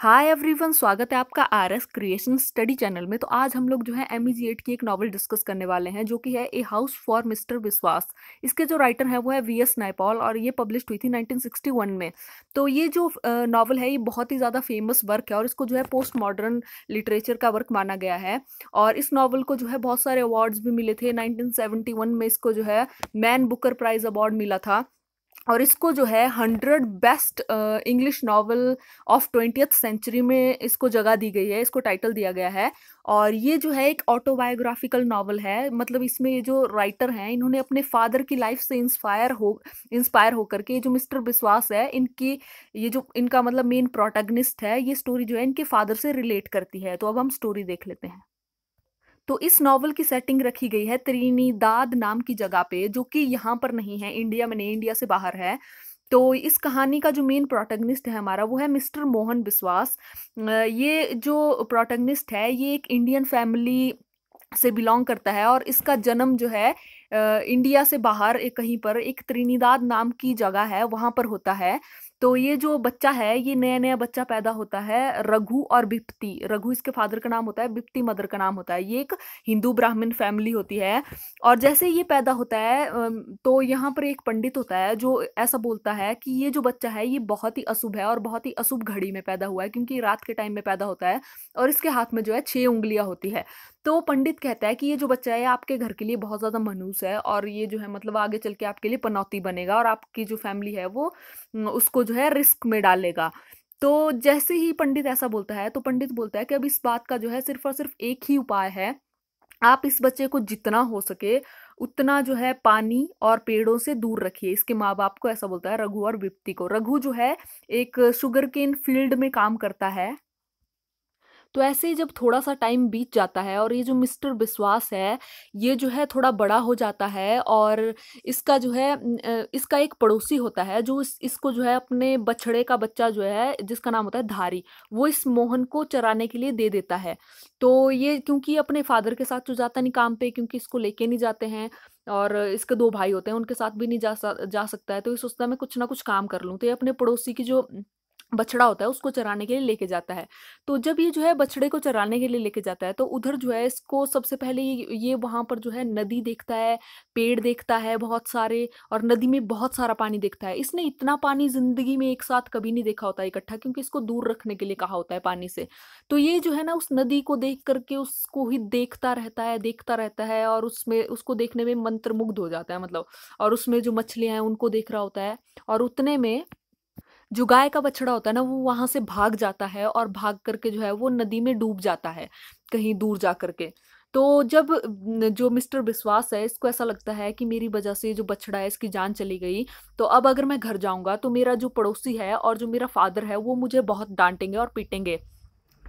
hi everyone स्वागत है आपका R S creation study channel में तो आज हम लोग जो है एम जी एट की एक नॉवल डिस्कस करने वाले हैं जो कि है ए हाउस फॉर मिस्टर विश्वास इसके जो राइटर हैं वो है वी एस नायपॉल और ये पब्लिश हुई थी 1961 में तो ये जो नॉवल है ये बहुत ही ज़्यादा फेमस वर्क है और इसको जो है पोस्ट मॉडर्न लिटरेचर का वर्क माना गया है और इस नावल को जो है बहुत सारे अवार्ड्स भी मिले थे नाइनटीन में इसको जो है मैन बुकर प्राइज़ अवार्ड मिला था और इसको जो है hundred best English novel of twentieth century में इसको जगह दी गई है इसको टाइटल दिया गया है और ये जो है एक ऑटोबायोग्राफिकल नावल है मतलब इसमें ये जो राइटर हैं इन्होंने अपने फादर की लाइफ से इंस्पायर हो इंस्पायर होकर के ये जो मिस्टर बिश्वास है इनकी ये जो इनका मतलब मेन प्रोटेगनिस्ट है ये स्टोरी जो है इनके फादर से रिलेट करती है तो अब हम स्टोरी देख लेते हैं तो इस नावल की सेटिंग रखी गई है त्रिनीदाद नाम की जगह पे जो कि यहाँ पर नहीं है इंडिया में नहीं इंडिया से बाहर है तो इस कहानी का जो मेन प्रोटगनिस्ट है हमारा वो है मिस्टर मोहन विश्वास ये जो प्रोटगनिस्ट है ये एक इंडियन फैमिली से बिलोंग करता है और इसका जन्म जो है इंडिया से बाहर एक कहीं पर एक त्रिनीदाद नाम की जगह है वहाँ पर होता है तो ये जो बच्चा है ये नया नया बच्चा पैदा होता है रघु और बिप्ति रघु इसके फादर का नाम होता है बिप्ति मदर का नाम होता है ये एक हिंदू ब्राह्मण फैमिली होती है और जैसे ये पैदा होता है तो यहाँ पर एक पंडित होता है जो ऐसा बोलता है कि ये जो बच्चा है ये बहुत ही अशुभ है और बहुत ही अशुभ घड़ी में पैदा हुआ है क्योंकि रात के टाइम में पैदा होता है और इसके हाथ में जो है छः उंगलियाँ होती है तो पंडित कहता है कि ये जो बच्चा है आपके घर के लिए बहुत ज़्यादा मनूस है और ये जो है मतलब आगे चल के आपके लिए पनौती बनेगा और आपकी जो फैमिली है वो उसको जो है रिस्क में डालेगा तो जैसे ही पंडित ऐसा बोलता है तो पंडित बोलता है कि अब इस बात का जो है सिर्फ और सिर्फ एक ही उपाय है आप इस बच्चे को जितना हो सके उतना जो है पानी और पेड़ों से दूर रखिए इसके माँ बाप को ऐसा बोलता है रघु और विप्ति को रघु जो है एक शुगर केन फील्ड में काम करता है तो ऐसे ही जब थोड़ा सा टाइम बीत जाता है और ये जो मिस्टर विश्वास है ये जो है थोड़ा बड़ा हो जाता है और इसका जो है इसका एक पड़ोसी होता है जो इस, इसको जो है अपने बछड़े का बच्चा जो है जिसका नाम होता है धारी वो इस मोहन को चराने के लिए दे देता है तो ये क्योंकि अपने फादर के साथ जो जाता नहीं काम पे क्योंकि इसको लेके नहीं जाते हैं और इसके दो भाई होते हैं उनके साथ भी नहीं जा जा सकता है तो ये सोचता है मैं कुछ ना कुछ काम कर लूँ तो ये अपने पड़ोसी की जो बछड़ा होता है उसको चराने के लिए लेके जाता है तो जब ये जो है बछड़े को चराने के लिए लेके जाता है तो उधर जो है इसको सबसे पहले ये ये वहाँ पर जो है नदी देखता है पेड़ देखता है बहुत सारे और नदी में बहुत सारा पानी देखता है इसने इतना पानी ज़िंदगी में एक साथ कभी नहीं देखा होता इकट्ठा क्योंकि इसको दूर रखने के लिए कहा होता है पानी से तो ये जो है ना उस नदी को देख करके उसको ही देखता रहता है देखता रहता है और उसमें उसको देखने में मंत्रमुग्ध हो जाता है मतलब और उसमें जो मछलियाँ हैं उनको देख रहा होता है और उतने में जो गाय का बछड़ा होता है ना वो वहाँ से भाग जाता है और भाग करके जो है वो नदी में डूब जाता है कहीं दूर जा करके तो जब जो मिस्टर विश्वास है इसको ऐसा लगता है कि मेरी वजह से जो बछड़ा है इसकी जान चली गई तो अब अगर मैं घर जाऊंगा तो मेरा जो पड़ोसी है और जो मेरा फादर है वो मुझे बहुत डांटेंगे और पीटेंगे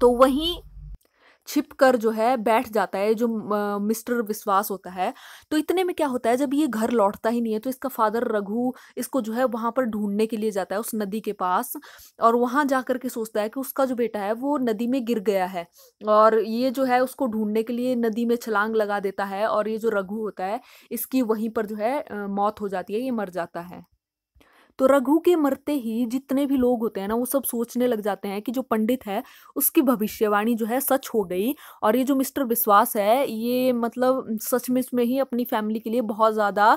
तो वहीं छिप कर जो है बैठ जाता है जो मिस्टर विश्वास होता है तो इतने में क्या होता है जब ये घर लौटता ही नहीं है तो इसका फादर रघु इसको जो है वहाँ पर ढूंढने के लिए जाता है उस नदी के पास और वहाँ जा कर के सोचता है कि उसका जो बेटा है वो नदी में गिर गया है और ये जो है उसको ढूंढने के लिए नदी में छलांग लगा देता है और ये जो रघु होता है इसकी वहीं पर जो है मौत हो जाती है ये मर जाता है तो रघु के मरते ही जितने भी लोग होते हैं ना वो सब सोचने लग जाते हैं कि जो पंडित है उसकी भविष्यवाणी जो है सच हो गई और ये जो मिस्टर विश्वास है ये मतलब सचमुच में ही अपनी फैमिली के लिए बहुत ज़्यादा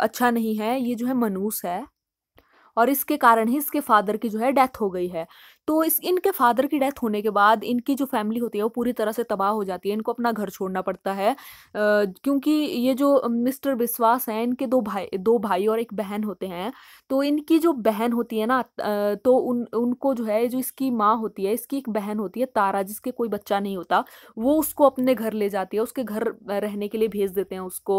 अच्छा नहीं है ये जो है मनूस है और इसके कारण ही इसके फादर की जो है डेथ हो गई है तो इस इनके फादर की डेथ होने के बाद इनकी जो फैमिली होती है वो पूरी तरह से तबाह हो जाती है इनको अपना घर छोड़ना पड़ता है क्योंकि ये जो मिस्टर विश्वास हैं इनके दो भाई दो भाई और एक बहन होते हैं तो इनकी जो बहन होती है ना तो उन उनको जो है जो इसकी माँ होती है इसकी एक बहन होती है तारा जिसके कोई बच्चा नहीं होता वो उसको अपने घर ले जाती है उसके घर रहने के लिए भेज देते हैं उसको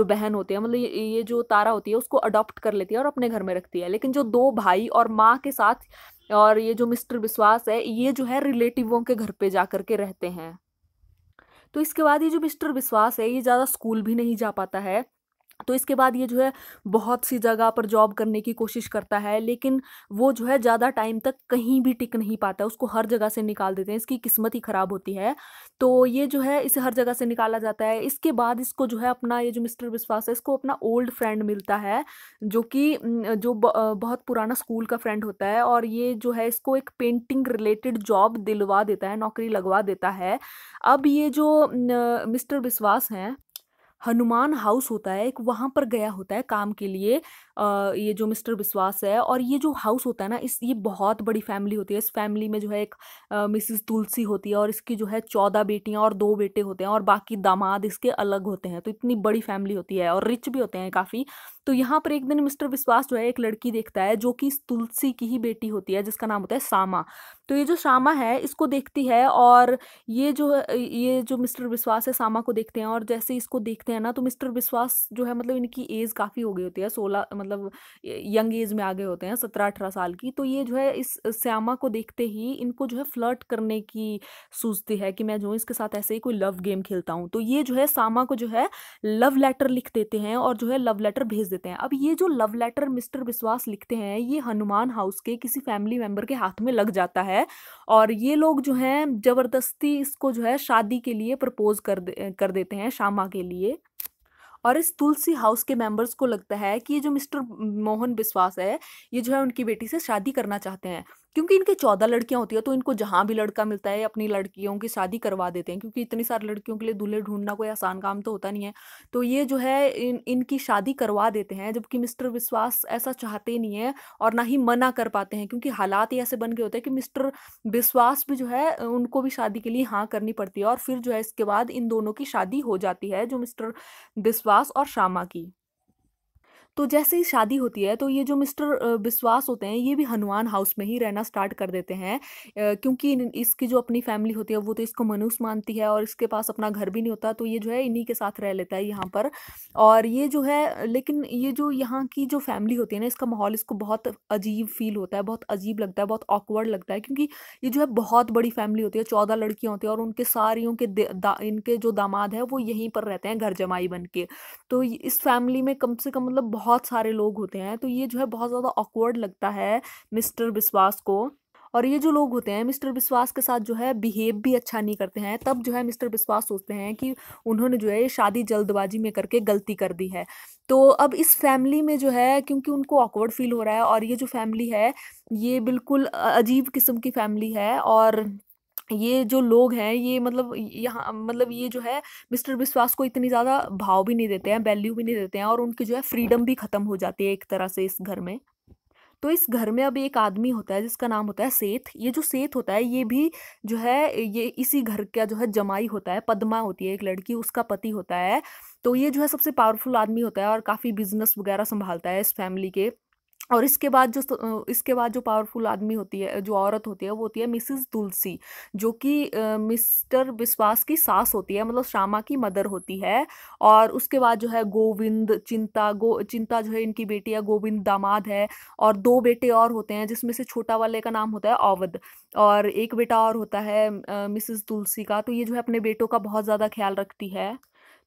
जो बहन होती है मतलब ये जो तारा होती है उसको अडॉप्ट कर लेती है और अपने घर में रखती है लेकिन जो दो भाई और माँ के साथ और ये जो मिस्टर विश्वास है ये जो है रिलेटिवों के घर पे जा कर के रहते हैं तो इसके बाद ये जो मिस्टर विश्वास है ये ज़्यादा स्कूल भी नहीं जा पाता है तो इसके बाद ये जो है बहुत सी जगह पर जॉब करने की कोशिश करता है लेकिन वो जो है ज़्यादा टाइम तक कहीं भी टिक नहीं पाता उसको हर जगह से निकाल देते हैं इसकी किस्मत ही ख़राब होती है तो ये जो है इसे हर जगह से निकाला जाता है इसके बाद इसको जो है अपना ये जो मिस्टर विश्वास है इसको अपना ओल्ड फ्रेंड मिलता है जो कि जो बहुत पुराना स्कूल का फ्रेंड होता है और ये जो है इसको एक पेंटिंग रिलेटेड जॉब दिलवा देता है नौकरी लगवा देता है अब ये जो मिस्टर विश्वास हैं हनुमान हाउस होता है एक वहाँ पर गया होता है काम के लिए आ, ये जो मिस्टर विश्वास है और ये जो हाउस होता है ना इस ये बहुत बड़ी फैमिली होती है इस फैमिली में जो है एक मिसिस तुलसी होती है और इसकी जो है चौदह बेटियाँ और दो बेटे होते हैं और बाकी दामाद इसके अलग होते हैं तो इतनी बड़ी फैमिली होती है और रिच भी होते हैं काफ़ी तो यहाँ पर एक दिन मिस्टर विश्वास जो है एक लड़की देखता है जो कि तुलसी की ही बेटी होती है जिसका नाम होता है सामा तो ये जो सामा है इसको देखती है और ये जो ये जो मिस्टर विश्वास है सामा को देखते हैं और जैसे इसको देखते हैं ना तो मिस्टर विश्वास जो है मतलब इनकी एज काफ़ी हो गई होती है सोलह मतलब यंग एज में आ गए होते हैं सत्रह अठारह साल की तो ये जो है इस श्यामा को देखते ही इनको जो है फ्लर्ट करने की सोचती है कि मैं जो इसके साथ ऐसे ही कोई लव गेम खेलता हूँ तो ये जो है सामा को जो है लव लेटर लिख देते हैं और जो है लव लेटर भेज देते हैं अब ये जो लव लेटर मिस्टर विश्वास लिखते हैं ये हनुमान हाउस के किसी फैमिली मेंबर के हाथ में लग जाता है और ये लोग जो हैं ज़बरदस्ती इसको जो है शादी के लिए प्रपोज कर दे कर देते हैं श्यामा के लिए और इस तुलसी हाउस के मेंबर्स को लगता है कि ये जो मिस्टर मोहन विश्वास है ये जो है उनकी बेटी से शादी करना चाहते हैं क्योंकि इनके चौदह लड़कियां होती है तो इनको जहाँ भी लड़का मिलता है अपनी लड़कियों की शादी करवा देते हैं क्योंकि इतनी सारी लड़कियों के लिए दूल्हे ढूंढना कोई आसान काम तो होता नहीं है तो ये जो है इन इनकी शादी करवा देते हैं जबकि मिस्टर विश्वास ऐसा चाहते नहीं है और ना ही मना कर पाते हैं क्योंकि हालात ही ऐसे बन गए होते हैं कि मिस्टर विश्वास भी जो है उनको भी शादी के लिए हाँ करनी पड़ती है और फिर जो है इसके बाद इन दोनों की शादी हो जाती है जो मिस्टर विश्वास और श्यामा की तो जैसे ही शादी होती है तो ये जो मिस्टर विश्वास होते हैं ये भी हनुमान हाउस में ही रहना स्टार्ट कर देते हैं क्योंकि इसकी जो अपनी फैमिली होती है वो तो इसको मनुष्य मानती है और इसके पास अपना घर भी नहीं होता तो ये जो है इन्हीं के साथ रह लेता है यहाँ पर और ये जो है लेकिन ये जो यहाँ की जो फैमिली होती है ना इसका माहौल इसको बहुत अजीब फील होता है बहुत अजीब लगता है बहुत ऑकवर्ड लगता है क्योंकि ये जो है बहुत बड़ी फैमिली होती है चौदह लड़कियाँ होती हैं और उनके सारियों के इनके जो दामाद है वो यहीं पर रहते हैं घर जमाई बन के तो इस फैमिली में कम से कम मतलब बहुत बहुत सारे लोग होते हैं तो ये जो है बहुत ज़्यादा ऑकवर्ड लगता है मिस्टर विश्वास को और ये जो लोग होते हैं मिस्टर विश्वास के साथ जो है बिहेव भी अच्छा नहीं करते हैं तब जो है मिस्टर विश्वास सोचते हैं कि उन्होंने जो है ये शादी जल्दबाजी में करके गलती कर दी है तो अब इस फैमिली में जो है क्योंकि उनको ऑकवर्ड फील हो रहा है और ये जो फैमिली है ये बिल्कुल अजीब किस्म की फैमिली है और ये जो लोग हैं ये मतलब यहाँ मतलब ये जो है मिस्टर विश्वास को इतनी ज़्यादा भाव भी नहीं देते हैं वैल्यू भी नहीं देते हैं और उनकी जो है फ्रीडम भी ख़त्म हो जाती है एक तरह से इस घर में तो इस घर में अब एक आदमी होता है जिसका नाम होता है सेठ ये जो सेठ होता है ये भी जो है ये इसी घर का जो है जमाई होता है पद्मा होती है एक लड़की उसका पति होता है तो ये जो है सबसे पावरफुल आदमी होता है और काफ़ी बिजनेस वगैरह संभालता है इस फैमिली के और इसके बाद जो इसके बाद जो पावरफुल आदमी होती है जो औरत होती है वो होती है मिसिस तुलसी जो कि मिस्टर विश्वास की सास होती है मतलब श्यामा की मदर होती है और उसके बाद जो है गोविंद चिंता गो चिंता जो है इनकी बेटी है गोविंद दामाद है और दो बेटे और होते हैं जिसमें से छोटा वाले का नाम होता है अवध और एक बेटा और होता है मिसिस तुलसी का तो ये जो है अपने बेटों का बहुत ज़्यादा ख्याल रखती है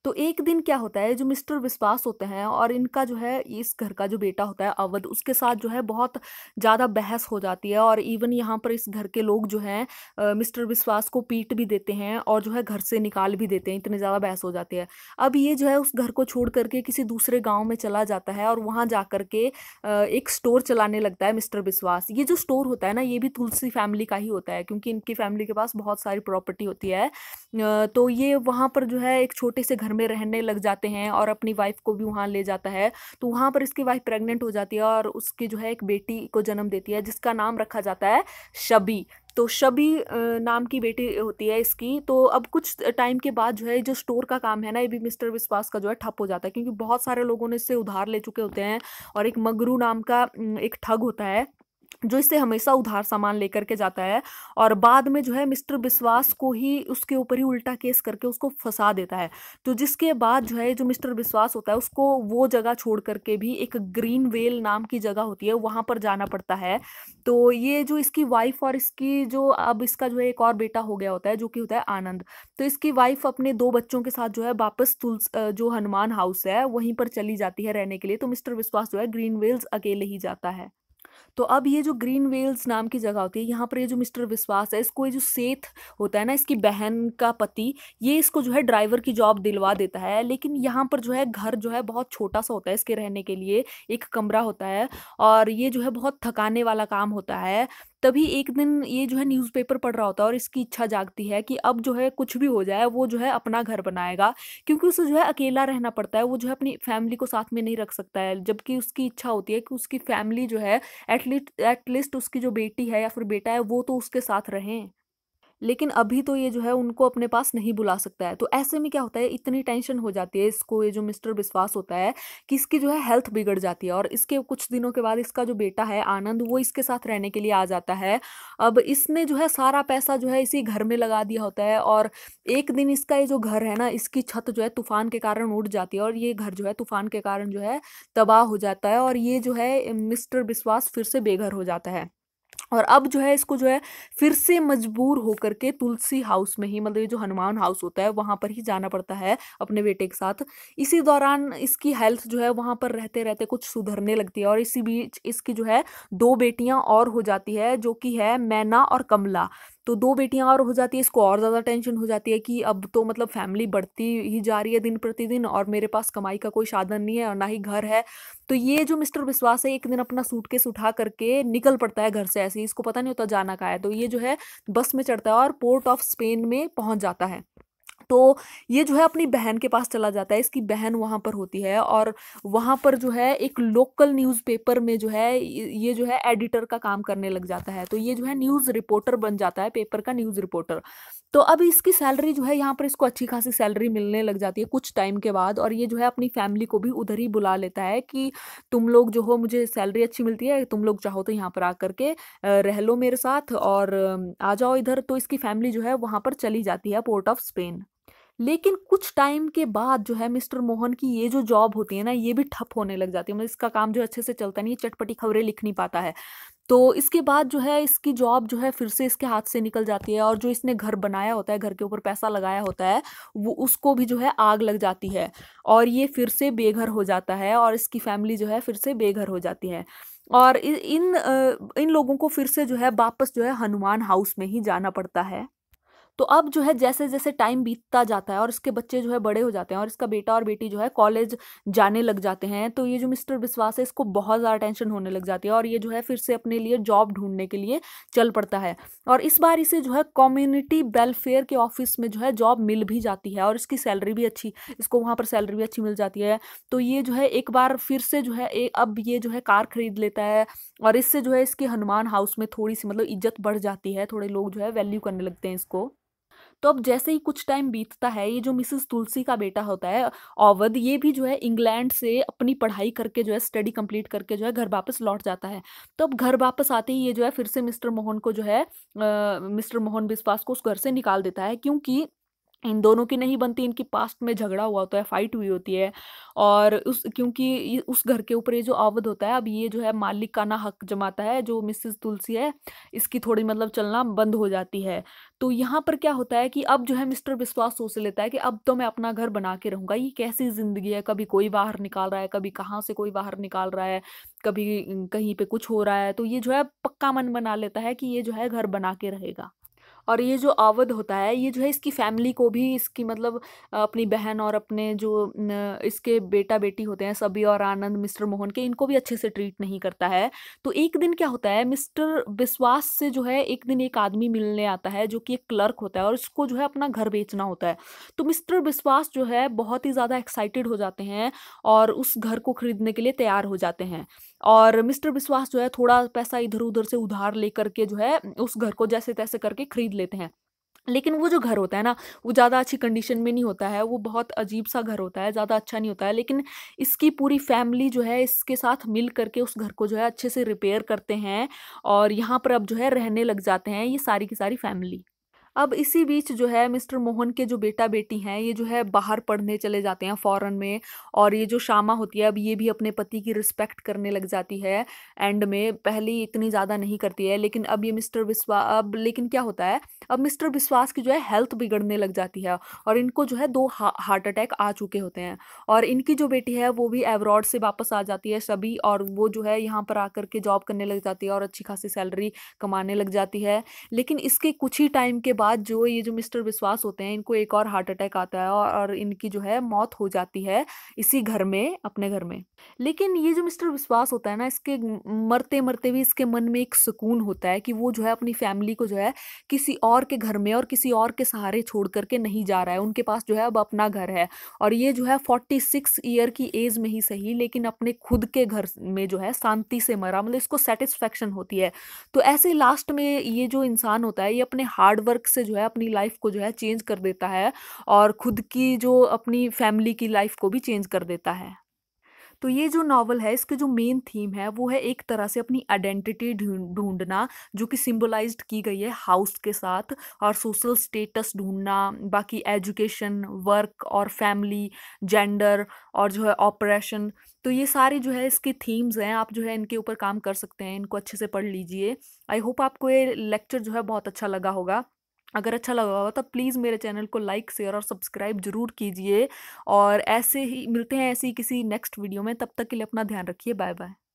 तो एक दिन क्या होता है जो मिस्टर विश्वास होते हैं और इनका जो है इस घर का जो बेटा होता है अवध उसके साथ जो है बहुत ज़्यादा बहस हो जाती है और इवन यहाँ पर इस घर के लोग जो हैं मिस्टर विश्वास को पीट भी देते हैं और जो है घर से निकाल भी देते हैं इतनी ज़्यादा बहस हो जाती है अब ये जो है उस घर को छोड़ करके किसी दूसरे गाँव में चला जाता है और वहाँ जा के एक स्टोर चलाने लगता है मिस्टर विश्वास ये जो स्टोर होता है ना ये भी तुलसी फैमिली का ही होता है क्योंकि इनकी फैमिली के पास बहुत सारी प्रॉपर्टी होती है तो ये वहाँ पर जो है एक छोटे से घर घर में रहने लग जाते हैं और अपनी वाइफ को भी वहाँ ले जाता है तो वहाँ पर इसकी वाइफ प्रेग्नेंट हो जाती है और उसकी जो है एक बेटी को जन्म देती है जिसका नाम रखा जाता है शबी तो शबी नाम की बेटी होती है इसकी तो अब कुछ टाइम के बाद जो है जो स्टोर का काम है ना ये भी मिस्टर विश्वास का जो है ठप हो जाता है क्योंकि बहुत सारे लोगों ने इससे उधार ले चुके होते हैं और एक मगरू नाम का एक ठग होता है जो इससे हमेशा उधार सामान लेकर के जाता है और बाद में जो है मिस्टर विश्वास को ही उसके ऊपर ही उल्टा केस करके उसको फंसा देता है तो जिसके बाद जो है जो मिस्टर विश्वास होता है उसको वो जगह छोड़ करके भी एक ग्रीन वेल नाम की जगह होती है वहाँ पर जाना पड़ता है तो ये जो इसकी वाइफ और इसकी जो अब इसका जो है एक और बेटा हो गया होता है जो कि होता है आनंद तो इसकी वाइफ अपने दो बच्चों के साथ जो है वापस तुलस जो हनुमान हाउस है वहीं पर चली जाती है रहने के लिए तो मिस्टर विश्वास जो है ग्रीन वेल्स अकेले ही जाता है तो अब ये जो ग्रीन वेल्स नाम की जगह होती है यहाँ पर ये जो मिस्टर विश्वास है इसको ये जो सेठ होता है ना इसकी बहन का पति ये इसको जो है ड्राइवर की जॉब दिलवा देता है लेकिन यहाँ पर जो है घर जो है बहुत छोटा सा होता है इसके रहने के लिए एक कमरा होता है और ये जो है बहुत थकाने वाला काम होता है तभी एक दिन ये जो है न्यूज़पेपर पढ़ रहा होता है और इसकी इच्छा जागती है कि अब जो है कुछ भी हो जाए वो जो है अपना घर बनाएगा क्योंकि उसे जो है अकेला रहना पड़ता है वो जो है अपनी फैमिली को साथ में नहीं रख सकता है जबकि उसकी इच्छा होती है कि उसकी फैमिली जो है एटलीस्ट एटलीस्ट उसकी जो बेटी है या फिर बेटा है वो तो उसके साथ रहें लेकिन अभी तो ये जो है उनको अपने पास नहीं बुला सकता है तो ऐसे में क्या होता है इतनी टेंशन हो जाती है इसको ये जो मिस्टर विश्वास होता है कि इसकी जो है हेल्थ बिगड़ जाती है और इसके कुछ दिनों के बाद इसका जो बेटा है आनंद वो इसके साथ रहने के लिए आ जाता है अब इसने जो है सारा पैसा जो है इसी घर में लगा दिया होता है और एक दिन इसका ये जो घर है ना इसकी छत जो है तूफान के कारण उड़ जाती है और ये घर जो है तूफान के कारण जो है तबाह हो जाता है और ये जो है मिस्टर विश्वास फिर से बेघर हो जाता है और अब जो है इसको जो है फिर से मजबूर होकर के तुलसी हाउस में ही मतलब ये जो हनुमान हाउस होता है वहाँ पर ही जाना पड़ता है अपने बेटे के साथ इसी दौरान इसकी हेल्थ जो है वहाँ पर रहते रहते कुछ सुधरने लगती है और इसी बीच इसकी जो है दो बेटियाँ और हो जाती है जो कि है मैना और कमला तो दो बेटियां और हो जाती है इसको और ज़्यादा टेंशन हो जाती है कि अब तो मतलब फैमिली बढ़ती ही जा रही है दिन प्रतिदिन और मेरे पास कमाई का कोई साधन नहीं है और ना ही घर है तो ये जो मिस्टर विश्वास है एक दिन अपना सूटकेस उठा करके निकल पड़ता है घर से ऐसे ही इसको पता नहीं होता जाना का है तो ये जो है बस में चढ़ता है और पोर्ट ऑफ स्पेन में पहुँच जाता है तो ये जो है अपनी बहन के पास चला जाता है इसकी बहन वहाँ पर होती है और वहाँ पर जो है एक लोकल न्यूज़पेपर में जो है ये जो है एडिटर का काम करने लग जाता है तो ये जो है न्यूज़ रिपोर्टर बन जाता है पेपर का न्यूज़ रिपोर्टर तो अब इसकी सैलरी जो है यहाँ पर इसको अच्छी खासी सैलरी मिलने लग जाती है कुछ टाइम के बाद और ये जो है अपनी फैमिली को भी उधर ही बुला लेता है कि तुम लोग जो हो मुझे सैलरी अच्छी मिलती है तुम लोग चाहो तो यहाँ पर आ करके रह लो मेरे साथ और आ जाओ इधर तो इसकी फैमिली जो है वहाँ पर चली जाती है पोर्ट ऑफ स्पेन लेकिन कुछ टाइम के बाद जो है मिस्टर मोहन की ये जो जॉब होती है ना ये भी ठप होने लग जाती है मतलब इसका काम जो अच्छे से चलता नहीं है चटपटी खबरें लिख नहीं पाता है तो इसके बाद जो है इसकी जॉब जो है फिर से इसके हाथ से निकल जाती है और जो इसने घर बनाया होता है घर के ऊपर पैसा लगाया होता है वो उसको भी जो है आग लग जाती है और ये फिर से बेघर हो जाता है और इसकी फैमिली जो है फिर से बेघर हो जाती है और इन इन लोगों को फिर से जो है वापस जो है हनुमान हाउस में ही जाना पड़ता है तो अब जो है जैसे जैसे टाइम बीतता जाता है और इसके बच्चे जो है बड़े हो जाते हैं और इसका बेटा और बेटी जो है कॉलेज जाने लग जाते हैं तो ये जो मिस्टर विश्वास है इसको बहुत ज़्यादा टेंशन होने लग जाती है और ये जो है फिर से अपने लिए जॉब ढूंढने के लिए चल पड़ता है और इस बार इसे जो है कम्युनिटी वेलफेयर के ऑफिस में जो है जॉब मिल भी जाती है और इसकी सैलरी भी अच्छी इसको वहाँ पर सैलरी भी अच्छी मिल जाती है तो ये जो है एक बार फिर से जो है अब ये जो है कार खरीद लेता है और इससे जो है इसके हनुमान हाउस में थोड़ी सी मतलब इज्जत बढ़ जाती है थोड़े लोग जो है वैल्यू करने लगते हैं इसको तो अब जैसे ही कुछ टाइम बीतता है ये जो मिसेस तुलसी का बेटा होता है अवध ये भी जो है इंग्लैंड से अपनी पढ़ाई करके जो है स्टडी कंप्लीट करके जो है घर वापस लौट जाता है तो अब घर वापस आते ही ये जो है फिर से मिस्टर मोहन को जो है मिस्टर मोहन बिस्वास को उस घर से निकाल देता है क्योंकि इन दोनों की नहीं बनती इनकी पास्ट में झगड़ा हुआ होता है फाइट हुई होती है और उस क्योंकि उस घर के ऊपर ये जो अवध होता है अब ये जो है मालिक का ना हक जमाता है जो मिसेस तुलसी है इसकी थोड़ी मतलब चलना बंद हो जाती है तो यहाँ पर क्या होता है कि अब जो है मिस्टर विश्वास सोच लेता है कि अब तो मैं अपना घर बना के रहूँगा ये कैसी ज़िंदगी है कभी कोई बाहर निकाल रहा है कभी कहाँ से कोई बाहर निकाल रहा है कभी कहीं पर कुछ हो रहा है तो ये जो है पक्का मन बना लेता है कि ये जो है घर बना के रहेगा और ये जो अवध होता है ये जो है इसकी फैमिली को भी इसकी मतलब अपनी बहन और अपने जो इसके बेटा बेटी होते हैं सभी और आनंद मिस्टर मोहन के इनको भी अच्छे से ट्रीट नहीं करता है तो एक दिन क्या होता है मिस्टर विश्वास से जो है एक दिन एक आदमी मिलने आता है जो कि एक क्लर्क होता है और इसको जो है अपना घर बेचना होता है तो मिस्टर विश्वास जो है बहुत ही ज़्यादा एक्साइटेड हो जाते हैं और उस घर को खरीदने के लिए तैयार हो जाते हैं और मिस्टर विश्वास जो है थोड़ा पैसा इधर उधर से उधार लेकर के जो है उस घर को जैसे तैसे करके खरीद लेते हैं लेकिन वो जो घर होता है ना वो ज़्यादा अच्छी कंडीशन में नहीं होता है वो बहुत अजीब सा घर होता है ज़्यादा अच्छा नहीं होता है लेकिन इसकी पूरी फैमिली जो है इसके साथ मिल करके उस घर को जो है अच्छे से रिपेयर करते हैं और यहाँ पर अब जो है रहने लग जाते हैं ये सारी की सारी फैमिली अब इसी बीच जो है मिस्टर मोहन के जो बेटा बेटी हैं ये जो है बाहर पढ़ने चले जाते हैं फॉरेन में और ये जो शामा होती है अब ये भी अपने पति की रिस्पेक्ट करने लग जाती है एंड में पहले इतनी ज़्यादा नहीं करती है लेकिन अब ये मिस्टर विश्वास अब लेकिन क्या होता है अब मिस्टर विश्वास की जो है हेल्थ बिगड़ने लग जाती है और इनको जो है दो हा, हार्ट अटैक आ चुके होते हैं और इनकी जो बेटी है वो भी एवरॉड से वापस आ जाती है सभी और वो जो है यहाँ पर आकर के जॉब करने लग जाती है और अच्छी खासी सैलरी कमाने लग जाती है लेकिन इसके कुछ ही टाइम के बाद बाद जो ये जो मिस्टर विश्वास होते हैं इनको एक और हार्ट अटैक आता है और, और इनकी जो है मौत हो जाती है इसी घर में अपने घर में लेकिन ये जो मिस्टर विश्वास होता है ना इसके मरते मरते भी इसके मन में एक सुकून होता है कि वो जो है अपनी फैमिली को जो है किसी और के घर में और किसी और के सहारे छोड़ करके नहीं जा रहा है उनके पास जो है अब अपना घर है और ये जो है फोर्टी सिक्स ईयर की एज में ही सही लेकिन अपने खुद के घर में जो है शांति से मरा मतलब इसको सेटिस्फेक्शन होती है तो ऐसे लास्ट में ये जो इंसान होता है ये अपने हार्डवर्क से जो है अपनी लाइफ को जो है चेंज कर देता है और खुद की जो अपनी फैमिली की लाइफ को भी चेंज कर देता है तो ये जो नावल है इसके जो मेन थीम है वो है एक तरह से अपनी आइडेंटिटी ढूंढना जो कि सिम्बलाइज की गई है हाउस के साथ और सोशल स्टेटस ढूंढना बाकी एजुकेशन वर्क और फैमिली जेंडर और जो है ऑपरेशन तो ये सारे जो है इसकी थीम्स हैं आप जो है इनके ऊपर काम कर सकते हैं इनको अच्छे से पढ़ लीजिए आई होप आपको ये लेक्चर जो है बहुत अच्छा लगा होगा अगर अच्छा लगा हुआ तो प्लीज़ मेरे चैनल को लाइक शेयर और सब्सक्राइब जरूर कीजिए और ऐसे ही मिलते हैं ऐसी किसी नेक्स्ट वीडियो में तब तक के लिए अपना ध्यान रखिए बाय बाय